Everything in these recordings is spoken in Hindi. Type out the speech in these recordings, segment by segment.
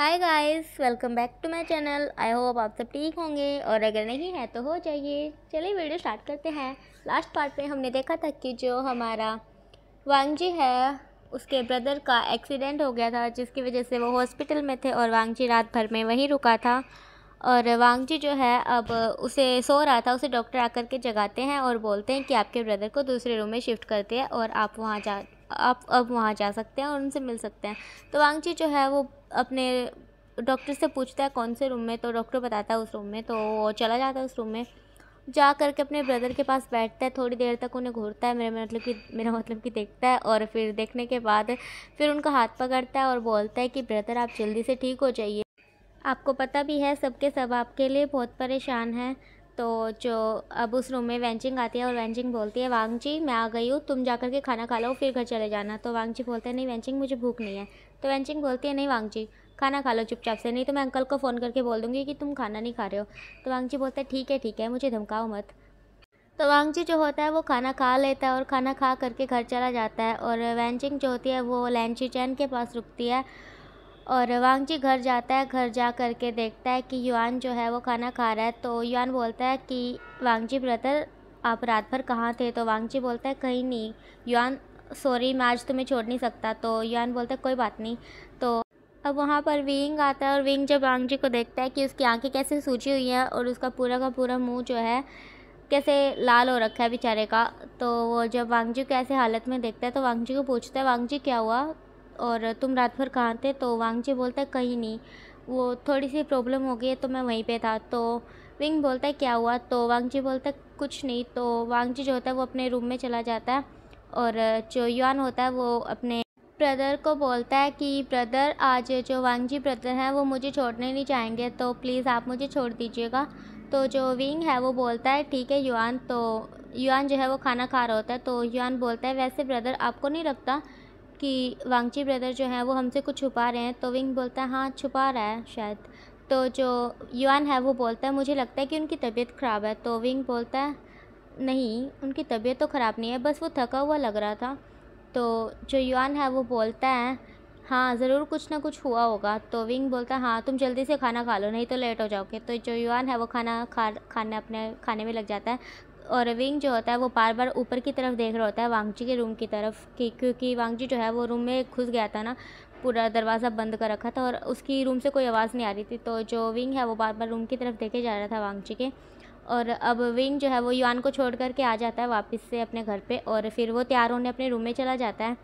hi guys welcome back to my channel I hope आप सब ठीक होंगे और अगर नहीं है तो हो जाइए चलिए वीडियो स्टार्ट करते हैं लास्ट पार्ट में हमने देखा था कि जो हमारा वांग जी है उसके ब्रदर का एक्सीडेंट हो गया था जिसकी वजह से वो हॉस्पिटल में थे और वांगजी रात भर में वहीं रुका था और वांग जी जो है अब उसे सो रहा था उसे डॉक्टर आकर के जगाते हैं और बोलते हैं कि आपके ब्रदर को दूसरे रूम में शिफ्ट करते हैं और आप वहाँ जा आप अब वहाँ जा सकते हैं और उनसे मिल सकते हैं तो वांगची जो है वो अपने डॉक्टर से पूछता है कौन से रूम में तो डॉक्टर बताता है उस रूम में तो वो चला जाता है उस रूम में जा कर के अपने ब्रदर के पास बैठता है थोड़ी देर तक उन्हें घूरता है मेरे मतलब कि मेरा मतलब कि देखता है और फिर देखने के बाद फिर उनका हाथ पकड़ता है और बोलता है कि ब्रदर आप जल्दी से ठीक हो जाइए आपको पता भी है सबके सब आपके लिए बहुत परेशान हैं तो जो अब उस रूम में वेंचिंग आती है और वेंचिंग बोलती है वांग जी मैं आ गई हूँ तुम जाकर के खाना खा लो फिर घर चले जाना तो वांग जी बोलते हैं नहीं वेंचिंग मुझे भूख नहीं है तो वेंचिंग बोलती है नहीं वांग जी खाना खा लो चुपचाप से नहीं तो मैं अंकल को फ़ोन करके बोल दूँगी कि तुम खाना नहीं खा रहे हो तो वांग जी बोलते हैं ठीक है ठीक है मुझे धमकाओ मत तो वांग जी जो होता है वो खाना खा लेता है और खाना खा करके घर चला जाता है और वैनचिंग जो होती है वो लैंची चैन के पास रुकती है और वांगची घर जाता है घर जा कर के देखता है कि युआन जो है वो खाना खा रहा है तो युआन बोलता है कि वांगची ब्रदर आप रात भर कहाँ थे तो वांगची बोलता है कहीं नहीं युआन सॉरी मैं आज तुम्हें छोड़ नहीं सकता तो युआन बोलता है कोई बात नहीं तो अब वहाँ पर विंग आता है और विंग जब वांगजी को देखता है कि उसकी आंखें कैसे सूजी हुई हैं और उसका पूरा का पूरा मुंह जो है कैसे लाल हो रखा है बेचारे का तो वो जब वांगजी को ऐसे हालत में देखता है तो वांगजी को पूछता है वांगजी क्या हुआ और तुम रात भर कहाँ थे तो जी बोलता है कहीं नहीं वो थोड़ी सी प्रॉब्लम हो गई है तो मैं वहीं पे था तो विंग बोलता है क्या हुआ तो वांगजी बोलता है कुछ नहीं तो वांगजी जो होता है वो अपने रूम में चला जाता है और जो युआन होता है वो अपने ब्रदर को बोलता है कि ब्रदर आज जो वांगजी ब्रदर हैं वो मुझे छोड़ने नहीं चाहेंगे तो प्लीज़ आप मुझे छोड़ दीजिएगा तो जो विंग है वो बोलता है ठीक है युआन तो युआन जो है वो खाना खा रहा होता है तो युआन बोलता है वैसे ब्रदर आपको नहीं रखता कि वांगची ब्रदर जो हैं वो हमसे कुछ छुपा रहे हैं तो विंग बोलता है हाँ छुपा रहा है शायद तो जो युआन है वो बोलता है मुझे लगता है कि उनकी तबीयत ख़राब है तो विंग बोलता है नहीं उनकी तबीयत तो ख़राब नहीं है बस वो थका हुआ लग रहा था तो जो युआन है वो बोलता है हाँ ज़रूर कुछ ना कुछ हुआ होगा तो विंग बोलता है हाँ तुम जल्दी से खाना खा लो नहीं तो लेट हो जाओगे तो जो युवान है वो खाना खा खाने अपने खाने में लग जाता है और विंग जो होता है वो बार बार ऊपर की तरफ देख रहा होता है वांगजी के रूम की तरफ कि क्योंकि वांगजी जो है वो रूम में घुस गया था ना पूरा दरवाज़ा बंद कर रखा था और उसकी रूम से कोई आवाज़ नहीं आ रही थी तो जो विंग है वो बार बार रूम की तरफ देखे जा रहा था वांगची के और अब विंग जो है वो युवान को छोड़ करके आ जाता है वापस से अपने घर पर और फिर वो तैयार होने अपने रूम में चला जाता है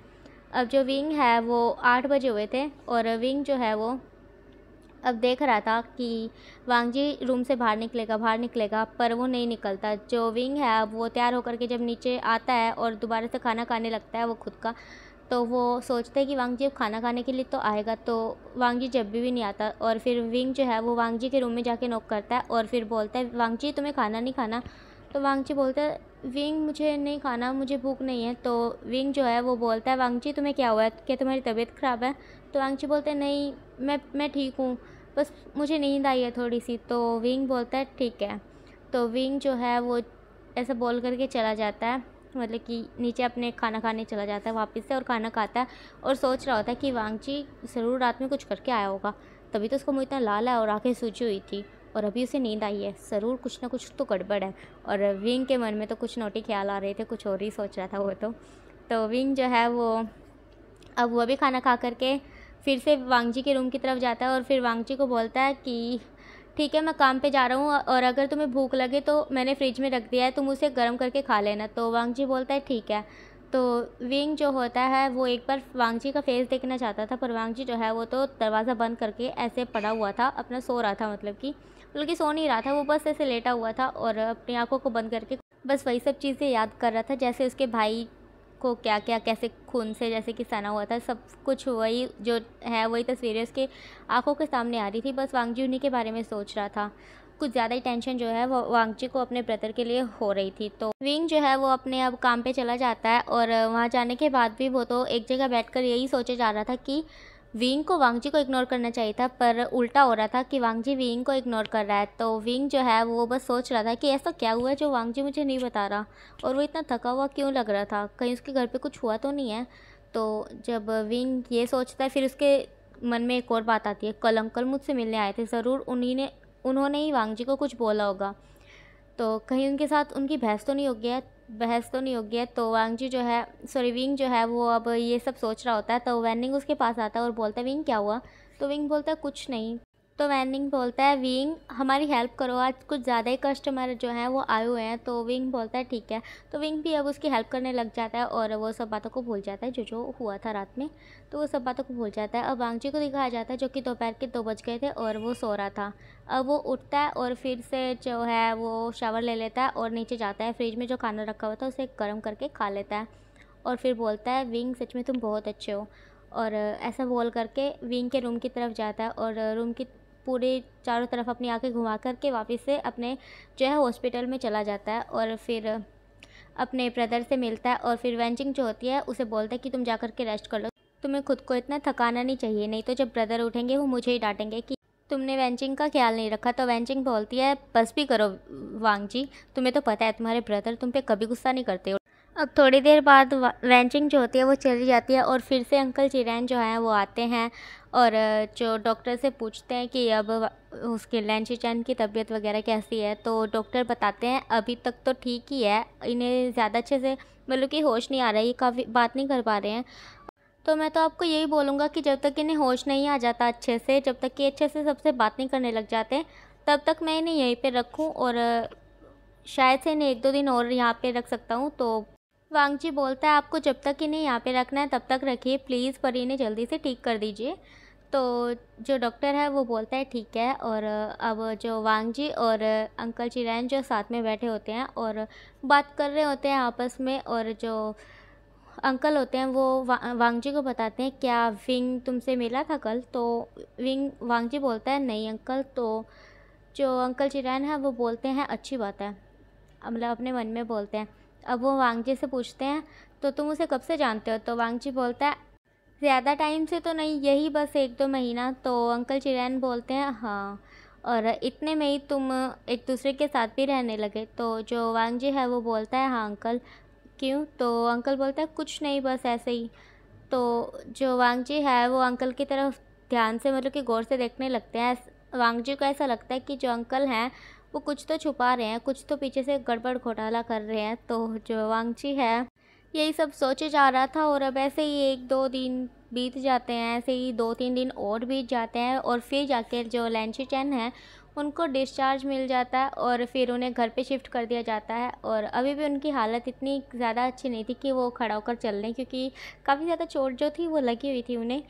अब जो विंग है वो आठ बजे हुए थे और विंग जो है वो अब देख रहा था कि वांगजी रूम से बाहर निकलेगा बाहर निकलेगा पर वो नहीं निकलता जो विंग है अब वो तैयार होकर के जब नीचे आता है और दोबारा से खाना खाने लगता है वो खुद का तो वो सोचते हैं कि वांगजी अब खाना खाने के लिए तो आएगा तो वांगजी जब भी, भी नहीं आता और फिर विंग जो है वो वांगजी के रूम में जाके नोक करता है और फिर बोलता है वांगजी तुम्हें खाना नहीं खाना तो वांगजी बोलता है विंग मुझे नहीं खाना मुझे भूख नहीं है तो विंग जो है वो बोलता है वांगजी तुम्हें क्या हुआ है क्या तुम्हारी तबीयत ख़राब है तो वांगजी बोलते हैं नहीं मैं मैं ठीक हूँ बस मुझे नींद आई है थोड़ी सी तो विंग बोलता है ठीक है तो विंग जो है वो ऐसा बोल करके चला जाता है मतलब कि नीचे अपने खाना खाने चला जाता है वापस से और खाना खाता है और सोच रहा होता है कि जी ज़रूर रात में कुछ करके आया होगा तभी तो उसको मुँह इतना लाल है और आंखें सूची हुई थी और अभी उसे नींद आई है ज़रूर कुछ ना कुछ तो गड़बड़ है और विंग के मन में तो कुछ नोटी ख्याल आ रहे थे कुछ और ही सोच रहा था वो तो तो विंग जो है वो अब वह भी खाना खा करके फिर से वांगजी के रूम की तरफ जाता है और फिर वांगजी को बोलता है कि ठीक है मैं काम पे जा रहा हूँ और अगर तुम्हें भूख लगे तो मैंने फ्रिज में रख दिया है तुम उसे गर्म करके खा लेना तो वांगजी बोलता है ठीक है तो विंग जो होता है वो एक बार वांगजी का फेस देखना चाहता था पर वांगजी जो है वो तो दरवाज़ा बंद करके ऐसे पड़ा हुआ था अपना सो रहा था मतलब कि बल्कि मतलब सो नहीं रहा था वो बस ऐसे लेटा हुआ था और अपनी आँखों को बंद करके बस वही सब चीज़ें याद कर रहा था जैसे उसके भाई को क्या क्या कैसे खून से जैसे कि सना हुआ था सब कुछ वही जो है वही तस्वीरें उसके आंखों के सामने आ रही थी बस वांगजी उन्हीं के बारे में सोच रहा था कुछ ज़्यादा ही टेंशन जो है वो वांगजी को अपने ब्रदर के लिए हो रही थी तो विंग जो है वो अपने अब काम पे चला जाता है और वहाँ जाने के बाद भी वो तो एक जगह बैठकर यही सोचे जा रहा था कि विंग को वांगजी को इग्नोर करना चाहिए था पर उल्टा हो रहा था कि वांगजी विंग को इग्नोर कर रहा है तो विंग जो है वो बस सोच रहा था कि ऐसा क्या हुआ जो वांगजी मुझे नहीं बता रहा और वो इतना थका हुआ क्यों लग रहा था कहीं उसके घर पर कुछ हुआ तो नहीं है तो जब विंग ये सोचता है फिर उसके मन में एक और बात आती है कल अंकल मुझसे मिलने आए थे ज़रूर उन्हीं ने उन्होंने ही वांगजी को कुछ बोला होगा तो कहीं उनके साथ उनकी बहस तो नहीं हो गया बहस तो नहीं हो गया तो वांगजी जो है सॉरी विंग जो है वो अब ये सब सोच रहा होता है तो वैनिंग उसके पास आता है और बोलता है विंग क्या हुआ तो विंग बोलता है कुछ नहीं तो वैनिंग बोलता है विंग हमारी हेल्प करो आज कुछ ज़्यादा ही कस्टमर जो हैं वो आए हुए हैं तो विंग बोलता है ठीक है तो विंग भी अब उसकी हेल्प करने लग जाता है और वो सब बातों को भूल जाता है जो जो हुआ था रात में तो वो सब बातों को भूल जाता है अब वांगजी को दिखाया जाता है जो कि दोपहर के दो बज गए थे और वो सो रहा था अब वो उठता है और फिर से जो है वो शावर ले लेता है और नीचे जाता है फ्रिज में जो खाना रखा हुआ था उसे गर्म करके खा लेता है और फिर बोलता है विंग सच में तुम बहुत अच्छे हो और ऐसा बोल करके विंग के रूम की तरफ जाता है और रूम की पूरे चारों तरफ अपनी आँखें घुमा करके वापस से अपने जो है हॉस्पिटल में चला जाता है और फिर अपने ब्रदर से मिलता है और फिर वेंचिंग जो होती है उसे बोलता है कि तुम जा कर के रेस्ट कर लो तुम्हें खुद को इतना थकाना नहीं चाहिए नहीं तो जब ब्रदर उठेंगे वो मुझे ही डांटेंगे कि तुमने वेंचिंग का ख्याल नहीं रखा तो वेंचिंग बोलती है बस भी करो वांग जी तुम्हें तो पता है तुम्हारे ब्रदर तुम पे कभी गुस्सा नहीं करते हो अब थोड़ी देर बाद वेंचिंग जो होती है वो चली जाती है और फिर से अंकल चिरैन जो है वो आते हैं और जो डॉक्टर से पूछते हैं कि अब उसके लैंची चैन की तबीयत वगैरह कैसी है तो डॉक्टर बताते हैं अभी तक तो ठीक ही है इन्हें ज़्यादा अच्छे से मतलब कि होश नहीं आ रहा है काफ़ी बात नहीं कर पा रहे हैं तो मैं तो आपको यही बोलूँगा कि जब तक इन्हें होश नहीं आ जाता अच्छे से जब तक कि अच्छे से सबसे बात नहीं करने लग जाते तब तक मैं इन्हें यहीं पर रखूँ और शायद से इन्हें एक दो दिन और यहाँ पर रख सकता हूँ तो वांग जी बोलता है आपको जब तक इन्हें यहाँ पे रखना है तब तक रखिए प्लीज़ पर इन्हें जल्दी से ठीक कर दीजिए तो जो डॉक्टर है वो बोलता है ठीक है और अब जो वांग जी और अंकल चिरायन जो साथ में बैठे होते हैं और बात कर रहे होते हैं आपस में और जो अंकल होते हैं वो वा, वांग जी को बताते हैं क्या विंग तुमसे मिला था कल तो विंग वांग जी बोलता है नहीं अंकल तो जो अंकल चिरायन है वो बोलते हैं अच्छी बात है मतलब अपने मन में बोलते हैं अब वो वांग जी से पूछते हैं तो तुम उसे कब से जानते हो तो वांग जी बोलता है ज़्यादा टाइम से तो नहीं यही बस एक दो महीना तो अंकल चिरैन बोलते हैं हाँ और इतने में ही तुम एक दूसरे के साथ भी रहने लगे तो जो वांग जी है वो बोलता है हाँ अंकल क्यों तो अंकल बोलता है कुछ नहीं बस ऐसे ही तो जो वांग जी है वो अंकल की तरफ ध्यान से मतलब कि गौर से देखने लगते हैं जी को ऐसा लगता है कि जो अंकल हैं वो कुछ तो छुपा रहे हैं कुछ तो पीछे से गड़बड़ घोटाला कर रहे हैं तो जो वांग जी है यही सब सोचे जा रहा था और अब ऐसे ही एक दो दिन बीत जाते हैं ऐसे ही दो तीन दिन और बीत जाते हैं और फिर जाके जो लेंची चैन है उनको डिस्चार्ज मिल जाता है और फिर उन्हें घर पे शिफ्ट कर दिया जाता है और अभी भी उनकी हालत इतनी ज़्यादा अच्छी नहीं थी कि वो खड़ा होकर चल लें क्योंकि काफ़ी ज़्यादा चोट जो थी वो लगी हुई थी उन्हें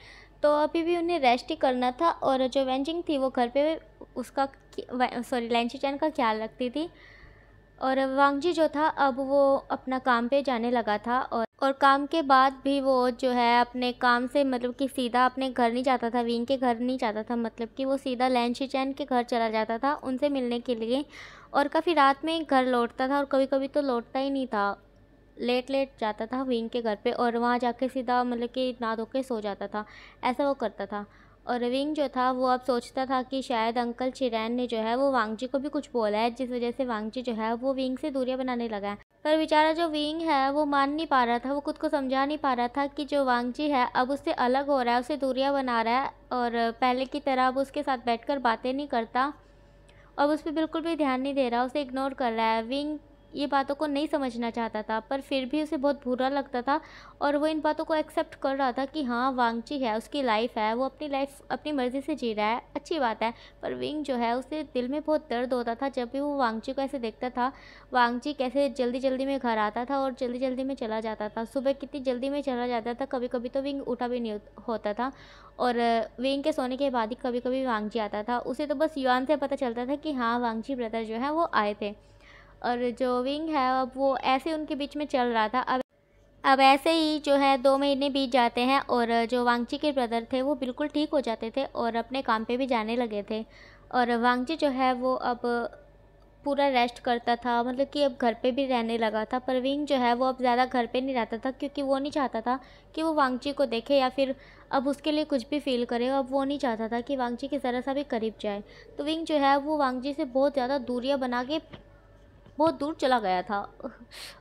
तो अभी भी उन्हें रेस्ट ही करना था और जो वेंजिंग थी वो घर पर उसका सॉरी लेंची चैन का ख्याल रखती थी और वांगजी जो था अब वो अपना काम पे जाने लगा था और और काम के बाद भी वो जो है अपने काम से मतलब कि सीधा अपने घर नहीं जाता था विंग के घर नहीं जाता था मतलब कि वो सीधा लैन शिचैन के घर चला जाता था उनसे मिलने के लिए और काफ़ी रात में घर लौटता था और कभी कभी तो लौटता ही नहीं था लेट लेट जाता था विंग के घर पर और वहाँ जाके सीधा मतलब कि ना धो के सो जाता था ऐसा वो करता था और रविंग जो था वो अब सोचता था कि शायद अंकल चिरैन ने जो है वो वांगजी को भी कुछ बोला है जिस वजह से वांगजी जो है वो विंग से दूरियां बनाने लगा है पर बेचारा जो विंग है वो मान नहीं पा रहा था वो खुद को समझा नहीं पा रहा था कि जो वांगजी है अब उससे अलग हो रहा है उसे दूरियाँ बना रहा है और पहले की तरह अब उसके साथ बैठ बातें नहीं करता अब उस पर बिल्कुल भी ध्यान नहीं दे रहा उसे इग्नोर कर रहा है विंग ये बातों को नहीं समझना चाहता था पर फिर भी उसे बहुत बुरा लगता था और वो इन बातों को एक्सेप्ट कर रहा था कि हाँ वांगची है उसकी लाइफ है वो अपनी लाइफ अपनी मर्ज़ी से जी रहा है अच्छी बात है पर विंग जो है उसे दिल में बहुत दर्द होता था जब भी वो वांगची को ऐसे देखता था वांगची कैसे जल्दी जल्दी में घर आता था और जल्दी जल्दी में चला जाता था सुबह कितनी जल्दी में चला जाता था कभी कभी तो विंग उठा भी नहीं होता था और विंग के सोने के बाद ही कभी कभी वांगजी आता था उसे तो बस युवान से पता चलता था कि हाँ वांगजी ब्रदर जो है वो आए थे और जो विंग है अब वो ऐसे उनके बीच में चल रहा था अब अब ऐसे ही जो है दो महीने बीत जाते हैं और जो वांगची के ब्रदर थे वो बिल्कुल ठीक हो जाते थे और अपने काम पे भी जाने लगे थे और वांगची जो है वो अब पूरा रेस्ट करता था मतलब कि अब घर पे भी रहने लगा था पर विंग जो है वो अब ज़्यादा घर पे नहीं रहता था क्योंकि वो नहीं चाहता था कि वो वांगची को देखे या फिर अब उसके लिए कुछ भी फील करे अब वो नहीं चाहता था कि वांगची के ज़रा सा भी करीब जाए तो विंग जो है वो वांगची से बहुत ज़्यादा दूरियाँ बना के बहुत दूर चला गया था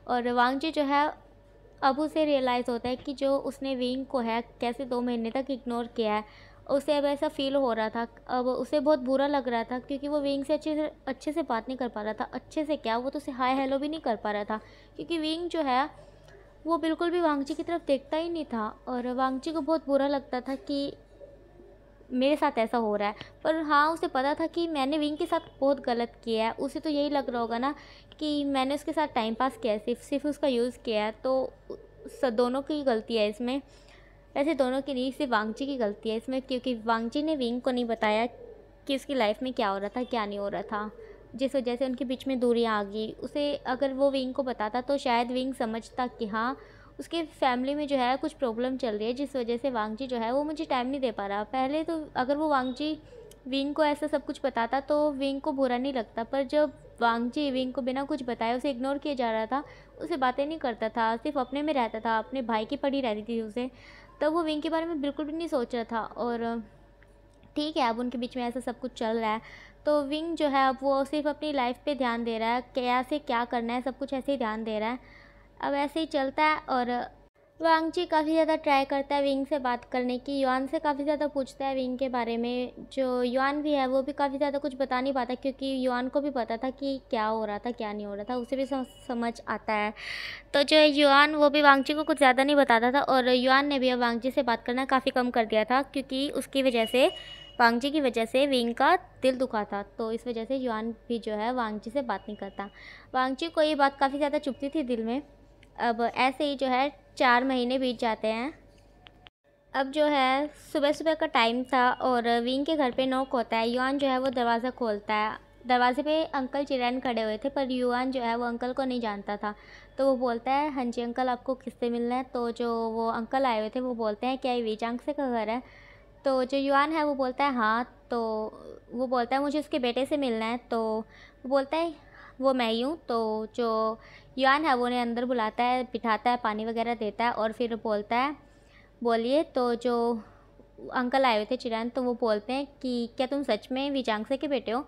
और वांगजे जो है अब उसे रियलाइज़ होता है कि जो उसने विंग को है कैसे दो महीने तक इग्नोर किया है उसे अब ऐसा फील हो रहा था अब उसे बहुत बुरा लग रहा था क्योंकि वो विंग से अच्छे से अच्छे से बात नहीं कर पा रहा था अच्छे से क्या वो तो उसे हाय हेलो भी नहीं कर पा रहा था क्योंकि विंग जो है वो बिल्कुल भी वांगची की तरफ देखता ही नहीं था और वांगची को बहुत बुरा लगता था कि मेरे साथ ऐसा हो रहा है पर हाँ उसे पता था कि मैंने विंग के साथ बहुत गलत किया है उसे तो यही लग रहा होगा ना कि मैंने उसके साथ टाइम पास किया है सिर्फ सिर्फ उसका यूज़ किया है तो दोनों की गलती है इसमें वैसे दोनों की नहीं सिर्फ वांगची की गलती है इसमें क्योंकि वांगची ने विंग को नहीं बताया कि उसकी लाइफ में क्या हो रहा था क्या नहीं हो रहा था जिस वजह से उनके बीच में दूरियाँ आ गई उसे अगर वो विंग को बताता तो शायद विंग समझता कि हाँ उसके फैमिली में जो है कुछ प्रॉब्लम चल रही है जिस वजह से वांगजी जो है वो मुझे टाइम नहीं दे पा रहा पहले तो अगर वो जी विंग को ऐसा सब कुछ बताता तो विंग को बुरा नहीं लगता पर जब वांगजी विंग को बिना कुछ बताए उसे इग्नोर किया जा रहा था उसे बातें नहीं करता था सिर्फ अपने में रहता था अपने भाई की पड़ी रहती थी उसे तब वो विंग के बारे में बिल्कुल भी नहीं सोच रहा था और ठीक है अब उनके बीच में ऐसा सब कुछ चल रहा है तो विंग जो है अब वो सिर्फ अपनी लाइफ पे ध्यान दे रहा है क्या से क्या करना है सब कुछ ऐसे ही ध्यान दे रहा है अब ऐसे ही चलता है और वांगची काफ़ी ज़्यादा ट्राई करता है विंग से बात करने की युआन से काफ़ी ज़्यादा पूछता है विंग के बारे में जो युआन भी है वो भी काफ़ी ज़्यादा कुछ बता नहीं पाता क्योंकि युआन को भी पता था कि क्या हो रहा था क्या नहीं हो रहा था उसे भी समझ आता है तो जो युआन वो भी वांगची को कुछ ज़्यादा नहीं बताता था और युआन ने भी अब ची से बात करना काफ़ी कम कर दिया था क्योंकि उसकी वजह से ची की वजह से विंग का दिल दुखा था तो इस वजह से युआन भी जो है वांगजी से बात नहीं करता ची को ये बात काफ़ी ज़्यादा चुभती थी दिल में अब ऐसे ही जो है चार महीने बीत जाते हैं अब जो है सुबह सुबह का टाइम था और विंग के घर पे नोक होता है युवान जो है वो दरवाज़ा खोलता है दरवाजे पे अंकल चिरैन खड़े हुए थे पर युवान जो है वो अंकल को नहीं जानता था तो वो बोलता है हाँ जी अंकल आपको किससे मिलना है तो जो वो अंकल आए हुए थे वो बोलते हैं क्या ये वीजांग से का घर है तो जो युवान है वो बोलता है हाँ तो वो बोलता है मुझे उसके बेटे से मिलना है तो वो बोलता है वो मैं ही हूँ तो जो युआन है वो उन्हें अंदर बुलाता है बिठाता है पानी वगैरह देता है और फिर बोलता है बोलिए तो जो अंकल आए हुए थे चिरन तो वो बोलते हैं कि क्या तुम सच में विजांगसे के बेटे हो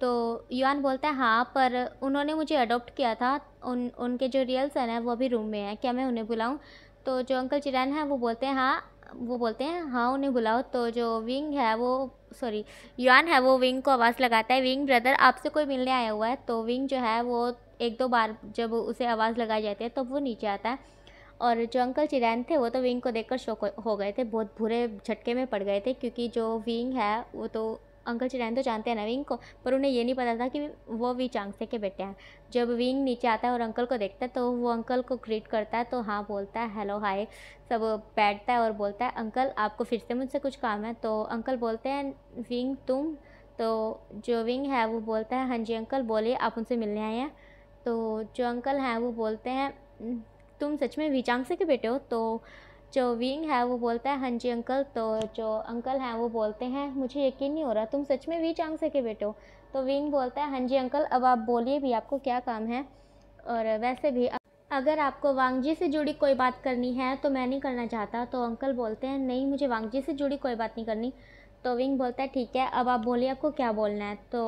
तो युआन बोलता है हाँ पर उन्होंने मुझे अडोप्ट किया था उन उनके जो रियल सन है वो अभी रूम में है क्या मैं उन्हें बुलाऊँ तो जो अंकल चिरन है वो बोलते हैं हाँ वो बोलते हैं हाँ उन्हें बुलाओ तो जो विंग है वो सॉरी युआन है वो विंग को आवाज़ लगाता है विंग ब्रदर आपसे कोई मिलने आया हुआ है तो विंग जो है वो एक दो बार जब उसे आवाज़ लगाई जाती है तब तो वो नीचे आता है और जो अंकल चिरैन थे वो तो विंग को देखकर शोक हो गए थे बहुत बुरे झटके में पड़ गए थे क्योंकि जो विंग है वो तो अंकल चिरैन तो जानते हैं ना विंग को पर उन्हें ये नहीं पता था कि वो वी चांगसे के बेटे हैं जब विंग नीचे आता है और अंकल को देखता है तो वो अंकल को ग्रीट करता है तो हाँ बोलता है हेलो हाय सब बैठता है और बोलता है अंकल आपको फिर से मुझसे कुछ काम है तो अंकल बोलते हैं विंग तुम तो जो विंग है वो बोलता है हाँ जी अंकल बोलिए आप उनसे मिलने आए हैं तो जो अंकल हैं वो बोलते हैं तुम सच में से के बेटे हो तो जो विंग है वो बोलता है हाँ जी अंकल तो जो अंकल हैं वो बोलते हैं मुझे यकीन नहीं हो रहा तुम सच में वी से के बेटे हो तो विंग बोलता है हाँ जी अंकल अब आप बोलिए भी आपको क्या काम है और वैसे भी अगर आपको वांगजी से जुड़ी कोई बात करनी है तो मैं नहीं करना चाहता तो अंकल बोलते हैं नहीं मुझे वांगजी से जुड़ी कोई बात नहीं करनी तो विंग बोलता है ठीक है अब आप बोलिए आपको क्या बोलना है तो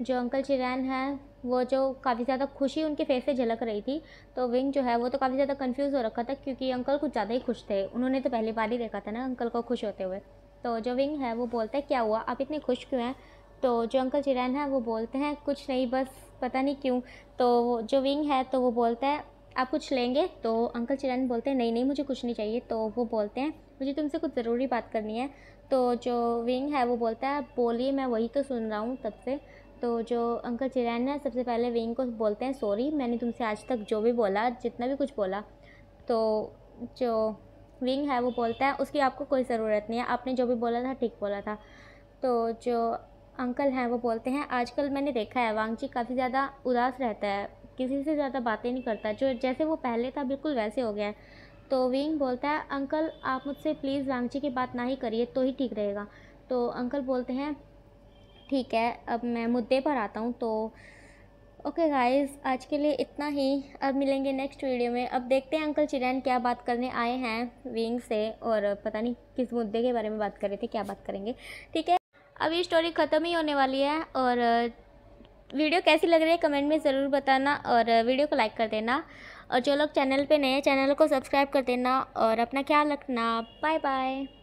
जो अंकल चिरैन हैं वो जो काफ़ी ज़्यादा खुशी उनके फेस से झलक रही थी तो विंग जो है वो तो काफ़ी ज़्यादा कंफ्यूज हो रखा था क्योंकि अंकल कुछ ज़्यादा ही खुश थे उन्होंने तो पहली बार ही देखा था ना अंकल को खुश होते हुए तो जो विंग है वो बोलता है क्या हुआ आप इतने खुश क्यों हैं तो जो अंकल चिरैन है वो बोलते हैं कुछ नहीं बस पता नहीं क्यों तो जो विंग है तो वो बोलता है आप कुछ लेंगे तो अंकल चिरैन बोलते हैं नहीं नहीं मुझे कुछ नहीं चाहिए तो वो बोलते हैं मुझे तुमसे कुछ ज़रूरी बात करनी है तो जो विंग है वो बोलता है बोलिए मैं वही तो सुन रहा हूँ तब से तो जो अंकल चिरैन है सबसे पहले विंग को बोलते हैं सॉरी मैंने तुमसे आज तक जो भी बोला जितना भी कुछ बोला तो जो विंग है वो बोलता है उसकी आपको कोई ज़रूरत नहीं है आपने जो भी बोला था ठीक बोला था तो जो अंकल हैं वो बोलते हैं आजकल मैंने देखा है वांगची काफ़ी ज़्यादा उदास रहता है किसी से ज़्यादा बातें नहीं करता जो जैसे वो पहले था बिल्कुल वैसे हो गया है तो विंग बोलता है अंकल आप मुझसे प्लीज़ वांगची की बात ना ही करिए तो ही ठीक रहेगा तो अंकल बोलते हैं ठीक है अब मैं मुद्दे पर आता हूँ तो ओके गाइस आज के लिए इतना ही अब मिलेंगे नेक्स्ट वीडियो में अब देखते हैं अंकल चिरैन क्या बात करने आए हैं विंग से और पता नहीं किस मुद्दे के बारे में बात कर रहे थे क्या बात करेंगे ठीक है अब ये स्टोरी ख़त्म ही होने वाली है और वीडियो कैसी लग रही है कमेंट में ज़रूर बताना और वीडियो को लाइक कर देना और जो लोग चैनल पे नए हैं चैनल को सब्सक्राइब कर देना और अपना ख्याल रखना बाय बाय